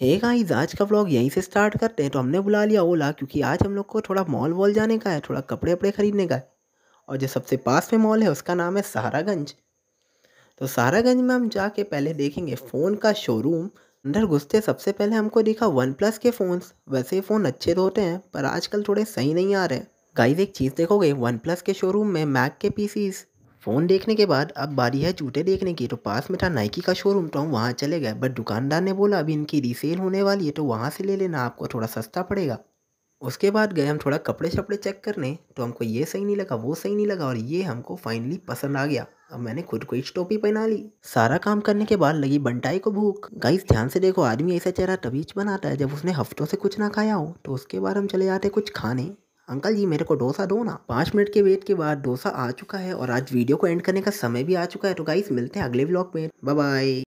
hey guys आज का vlog यहीं से स्टार्ट करते हैं तो हमने बुला लिया ओला क्योंकि आज हम लोग को थोड़ा मॉल वॉल जाने का है थोड़ा कपड़े वपड़े ख़रीदने का है और जो सबसे पास में मॉल है उसका नाम है सहारागंज तो सहारागंज में हम जाके पहले देखेंगे फ़ोन का शोरूम अंदर घुसते सबसे पहले हमको दिखा वन प्लस के फ़ोन्स वैसे फ़ोन अच्छे तो होते हैं पर आजकल थोड़े सही नहीं आ रहे गाइज एक चीज़ देखोगे वन प्लस के शोरूम में मैक के पीसीस फ़ोन देखने के बाद अब बारी है जूते देखने की तो पास में था नाइकी का शोरूम तो हम वहाँ चले गए बट दुकानदार ने बोला अभी इनकी रीसेल होने वाली है तो वहाँ से ले लेना आपको थोड़ा सस्ता पड़ेगा उसके बाद गए हम थोड़ा कपड़े शपड़े चेक करने तो हमको ये सही नहीं लगा वो सही नहीं लगा और ये हमको फाइनली पसंद आ गया अब मैंने खुद को इस टोपी पहना ली सारा काम करने के बाद लगी बंटाई को भूख गाइस ध्यान से देखो आदमी ऐसा चेहरा तभी बनाता है जब उसने हफ्तों से कुछ ना खाया हो तो उसके बाद हम चले जाते कुछ खाने अंकल जी मेरे को डोसा दो ना पाँच मिनट के वेट के बाद डोसा आ चुका है और आज वीडियो को एंड करने का समय भी आ चुका है तो गाइस मिलते हैं अगले ब्लॉग में बाय